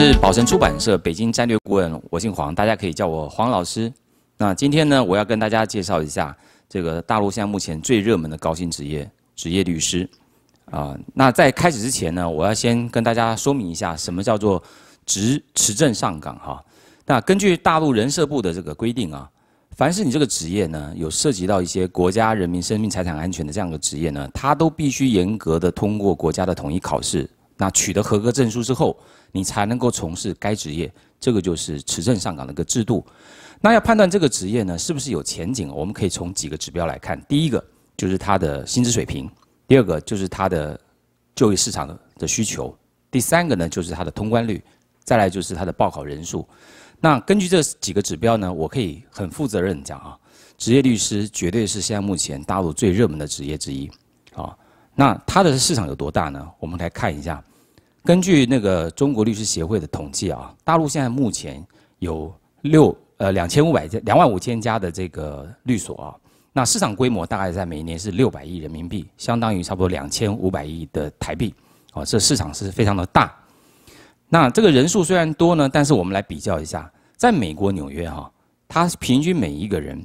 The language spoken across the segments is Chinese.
是宝成出版社北京战略顾问，我姓黄，大家可以叫我黄老师。那今天呢，我要跟大家介绍一下这个大陆现在目前最热门的高薪职业——职业律师。啊，那在开始之前呢，我要先跟大家说明一下，什么叫做执持证上岗哈？那根据大陆人社部的这个规定啊，凡是你这个职业呢，有涉及到一些国家人民生命财产安全的这样的职业呢，它都必须严格的通过国家的统一考试。那取得合格证书之后，你才能够从事该职业，这个就是持证上岗的一个制度。那要判断这个职业呢是不是有前景，我们可以从几个指标来看。第一个就是他的薪资水平，第二个就是他的就业市场的的需求，第三个呢就是它的通关率，再来就是它的报考人数。那根据这几个指标呢，我可以很负责任讲啊，职业律师绝对是现在目前大陆最热门的职业之一，啊。那它的市场有多大呢？我们来看一下，根据那个中国律师协会的统计啊，大陆现在目前有六呃两千五百家两万五千家的这个律所啊，那市场规模大概在每年是六百亿人民币，相当于差不多两千五百亿的台币，啊，这市场是非常的大。那这个人数虽然多呢，但是我们来比较一下，在美国纽约哈，它平均每一个人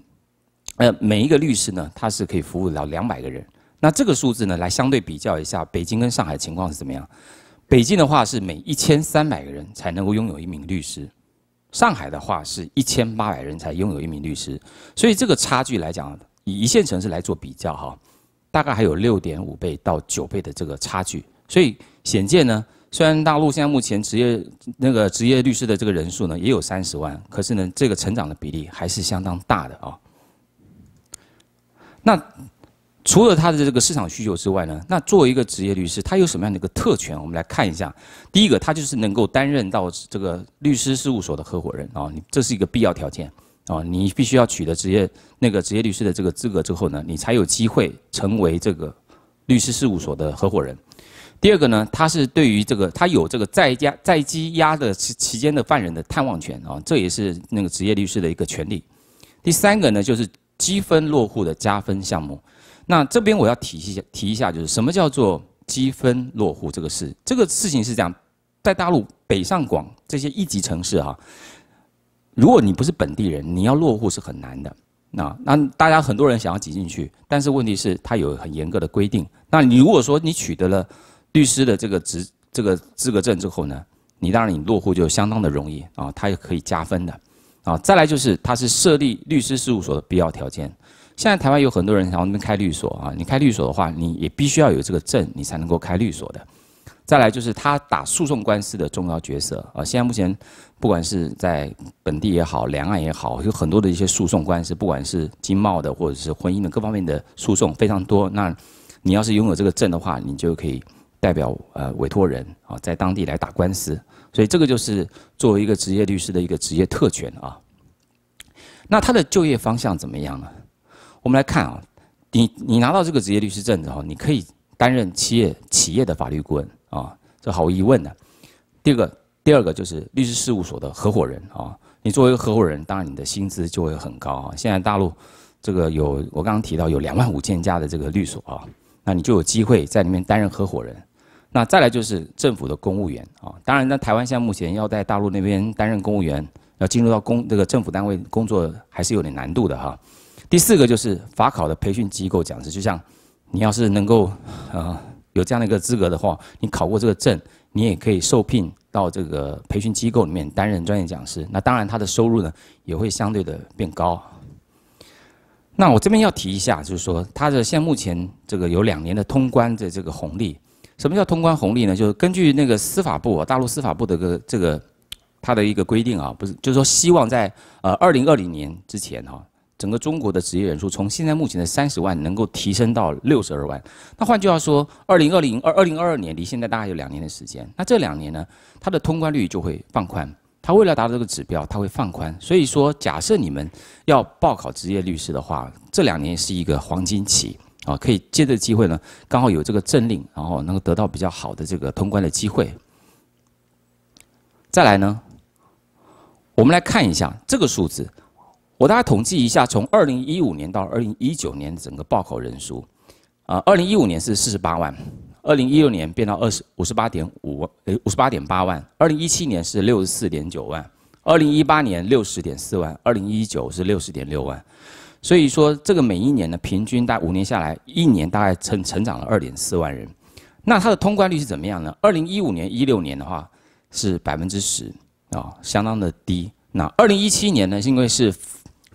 呃每一个律师呢，他是可以服务到两百个人。那这个数字呢，来相对比较一下北京跟上海情况是怎么样？北京的话是每一千三百个人才能够拥有一名律师，上海的话是一千八百人才拥有一名律师，所以这个差距来讲，以一线城市来做比较哈，大概还有六点五倍到九倍的这个差距。所以显见呢，虽然大陆现在目前职业那个职业律师的这个人数呢也有三十万，可是呢，这个成长的比例还是相当大的啊。那。除了他的这个市场需求之外呢，那作为一个职业律师，他有什么样的一个特权？我们来看一下。第一个，他就是能够担任到这个律师事务所的合伙人啊，你这是一个必要条件啊，你必须要取得职业那个职业律师的这个资格之后呢，你才有机会成为这个律师事务所的合伙人。第二个呢，他是对于这个他有这个在押在羁押的期间的犯人的探望权啊，这也是那个职业律师的一个权利。第三个呢，就是积分落户的加分项目。那这边我要提一下，提一下就是什么叫做积分落户这个事。这个事情是这样，在大陆北上广这些一级城市哈，如果你不是本地人，你要落户是很难的。那那大家很多人想要挤进去，但是问题是它有很严格的规定。那你如果说你取得了律师的这个执这个资格证之后呢，你当然你落户就相当的容易啊，它也可以加分的啊。再来就是它是设立律师事务所的必要条件。现在台湾有很多人想往那边开律所啊！你开律所的话，你也必须要有这个证，你才能够开律所的。再来就是他打诉讼官司的重要角色啊！现在目前，不管是在本地也好，两岸也好，有很多的一些诉讼官司，不管是经贸的或者是婚姻的各方面的诉讼非常多。那你要是拥有这个证的话，你就可以代表呃委托人啊，在当地来打官司。所以这个就是作为一个职业律师的一个职业特权啊。那他的就业方向怎么样呢？我们来看啊，你你拿到这个职业律师证之后，你可以担任企业企业的法律顾问啊，这毫无疑问的。第二个，第二个就是律师事务所的合伙人啊，你作为一个合伙人，当然你的薪资就会很高啊。现在大陆这个有我刚刚提到有两万五千家的这个律所啊，那你就有机会在里面担任合伙人。那再来就是政府的公务员啊，当然在台湾现在目前要在大陆那边担任公务员，要进入到公这个政府单位工作还是有点难度的哈。第四个就是法考的培训机构讲师，就像你要是能够呃有这样的一个资格的话，你考过这个证，你也可以受聘到这个培训机构里面担任专业讲师。那当然他的收入呢也会相对的变高。那我这边要提一下，就是说，它的现目前这个有两年的通关的这个红利。什么叫通关红利呢？就是根据那个司法部啊，大陆司法部的个这个它的一个规定啊，不是，就是说希望在呃二零二零年之前哈。整个中国的职业人数从现在目前的三十万能够提升到六十二万。那换句话说，二零二零二二零二二年离现在大概有两年的时间。那这两年呢，它的通关率就会放宽。他为了达到这个指标，他会放宽。所以说，假设你们要报考职业律师的话，这两年是一个黄金期啊，可以借这个机会呢，刚好有这个政令，然后能够得到比较好的这个通关的机会。再来呢，我们来看一下这个数字。我大概统计一下，从二零一五年到二零一九年整个报考人数，啊，二零一五年是四十八万，二零一六年变到二十五十八点五万，呃，五十八点八万，二零一七年是六十四点九万，二零一八年六十点四万，二零一九是六十点六万，所以说这个每一年呢，平均大概五年下来，一年大概成成长了二点四万人，那它的通关率是怎么样呢？二零一五年、一六年的话是百分之十啊，相当的低。那二零一七年呢，因为是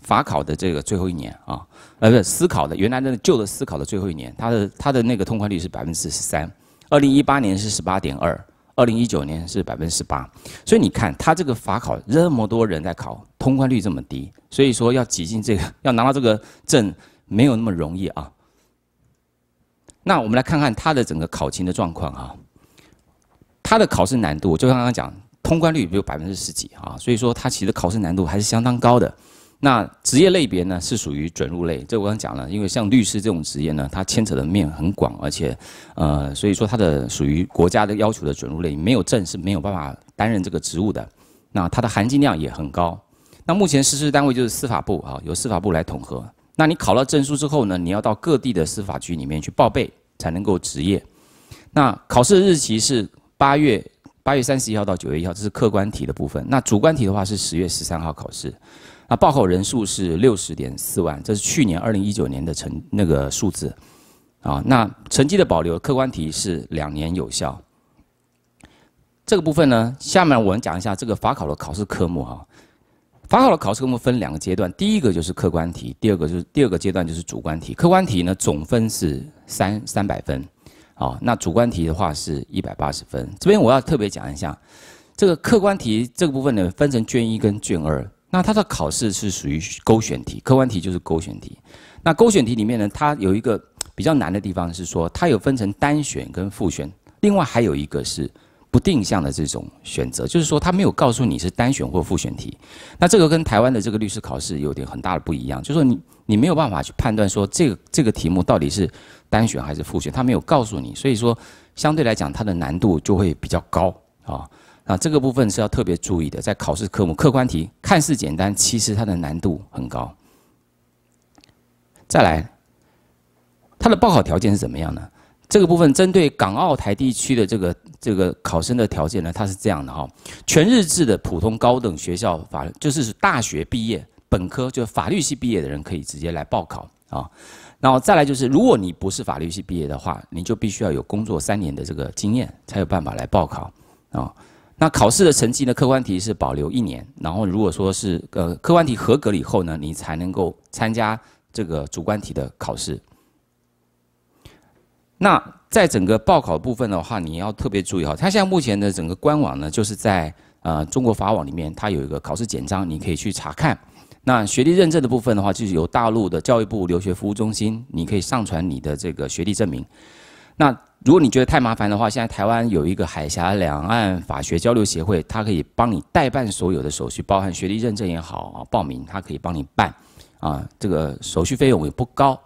法考的这个最后一年啊，呃，不是思考的，原来的旧的思考的最后一年，它的它的那个通关率是百分之四十三，二零一八年是十八点二，二零一九年是百分之十八，所以你看它这个法考这么多人在考，通关率这么低，所以说要挤进这个，要拿到这个证没有那么容易啊。那我们来看看它的整个考勤的状况啊，它的考试难度，就像刚刚讲，通关率只有百分之十几啊，所以说它其实考试难度还是相当高的。那职业类别呢是属于准入类，这我刚讲了，因为像律师这种职业呢，它牵扯的面很广，而且，呃，所以说它的属于国家的要求的准入类，没有证是没有办法担任这个职务的。那它的含金量也很高。那目前实施单位就是司法部啊，由司法部来统合。那你考了证书之后呢，你要到各地的司法局里面去报备，才能够执业。那考试日期是八月八月三十一号到九月一号，这是客观题的部分。那主观题的话是十月十三号考试。啊，报考人数是六十点四万，这是去年二零一九年的成那个数字，啊，那成绩的保留，客观题是两年有效。这个部分呢，下面我们讲一下这个法考的考试科目啊。法考的考试科目分两个阶段，第一个就是客观题，第二个就是第二个阶段就是主观题。客观题呢，总分是三三百分，啊，那主观题的话是一百八十分。这边我要特别讲一下，这个客观题这个部分呢，分成卷一跟卷二。那它的考试是属于勾选题，客观题就是勾选题。那勾选题里面呢，它有一个比较难的地方是说，它有分成单选跟复选，另外还有一个是不定向的这种选择，就是说它没有告诉你是单选或复选题。那这个跟台湾的这个律师考试有点很大的不一样，就是说你你没有办法去判断说这个这个题目到底是单选还是复选，它没有告诉你，所以说相对来讲它的难度就会比较高啊。啊，这个部分是要特别注意的。在考试科目，客观题看似简单，其实它的难度很高。再来，它的报考条件是怎么样呢？这个部分针对港澳台地区的这个这个考生的条件呢？它是这样的哈：全日制的普通高等学校法就是大学毕业本科，就是法律系毕业的人可以直接来报考啊。然后再来就是，如果你不是法律系毕业的话，你就必须要有工作三年的这个经验，才有办法来报考啊。那考试的成绩呢？客观题是保留一年，然后如果说是呃客观题合格了以后呢，你才能够参加这个主观题的考试。那在整个报考部分的话，你要特别注意哈，它现在目前的整个官网呢，就是在呃中国法网里面，它有一个考试简章，你可以去查看。那学历认证的部分的话，就是由大陆的教育部留学服务中心，你可以上传你的这个学历证明。那如果你觉得太麻烦的话，现在台湾有一个海峡两岸法学交流协会，它可以帮你代办所有的手续，包含学历认证也好啊，报名它可以帮你办，啊，这个手续费用也不高，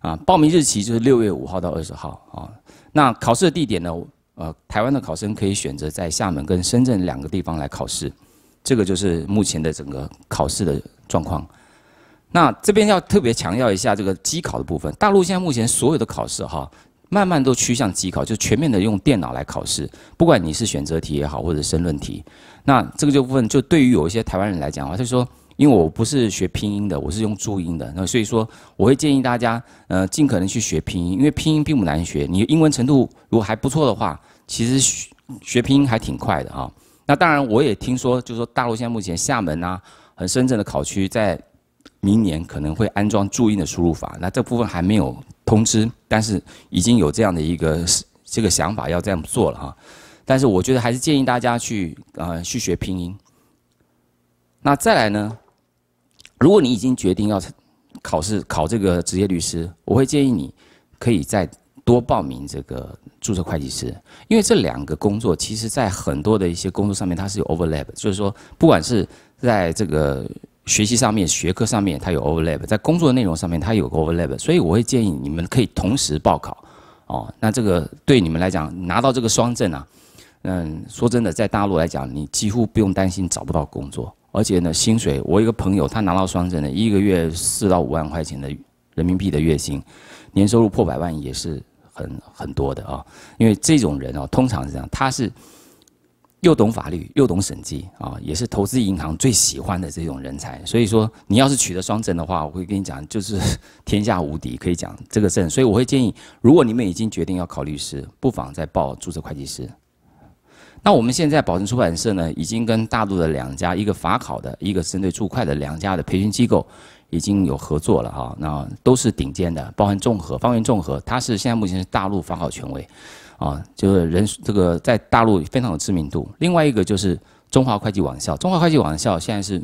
啊，报名日期就是六月五号到二十号啊。那考试的地点呢？呃，台湾的考生可以选择在厦门跟深圳两个地方来考试，这个就是目前的整个考试的状况。那这边要特别强调一下这个机考的部分，大陆现在目前所有的考试哈。慢慢都趋向机考，就全面的用电脑来考试，不管你是选择题也好，或者申论题，那这个就部分就对于有一些台湾人来讲的话，他说，因为我不是学拼音的，我是用注音的，那所以说我会建议大家，呃，尽可能去学拼音，因为拼音并不难学，你英文程度如果还不错的话，其实学拼音还挺快的哈。那当然，我也听说，就是说大陆现在目前厦门啊，和深圳的考区在明年可能会安装注音的输入法，那这部分还没有。通知，但是已经有这样的一个这个想法要这样做了哈，但是我觉得还是建议大家去呃去学拼音。那再来呢，如果你已经决定要考试考这个职业律师，我会建议你可以再多报名这个注册会计师，因为这两个工作其实在很多的一些工作上面它是有 overlap，所以说不管是在这个。学习上面、学科上面，它有 overlap，在工作内容上面，它有 overlap，所以我会建议你们可以同时报考，哦，那这个对你们来讲，拿到这个双证啊，嗯，说真的，在大陆来讲，你几乎不用担心找不到工作，而且呢，薪水，我一个朋友他拿到双证呢，一个月四到五万块钱的人民币的月薪，年收入破百万也是很很多的啊，因为这种人啊，通常是这样，他是。又懂法律又懂审计啊，也是投资银行最喜欢的这种人才。所以说，你要是取得双证的话，我会跟你讲，就是天下无敌，可以讲这个证。所以我会建议，如果你们已经决定要考律师，不妨再报注册会计师。那我们现在保证出版社呢，已经跟大陆的两家，一个法考的，一个针对注会的两家的培训机构，已经有合作了哈。那都是顶尖的，包含众合、方圆众合，它是现在目前是大陆法考权威。啊，就是人这个在大陆非常有知名度。另外一个就是中华会计网校，中华会计网校现在是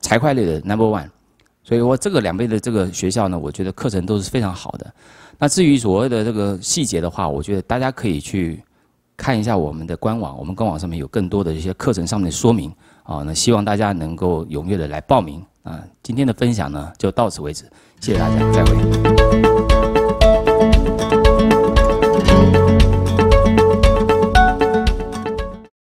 财会类的 number one，所以我这个两倍的这个学校呢，我觉得课程都是非常好的。那至于所谓的这个细节的话，我觉得大家可以去看一下我们的官网，我们官网上面有更多的一些课程上面的说明。啊，那希望大家能够踊跃的来报名啊。今天的分享呢就到此为止，谢谢大家，再会。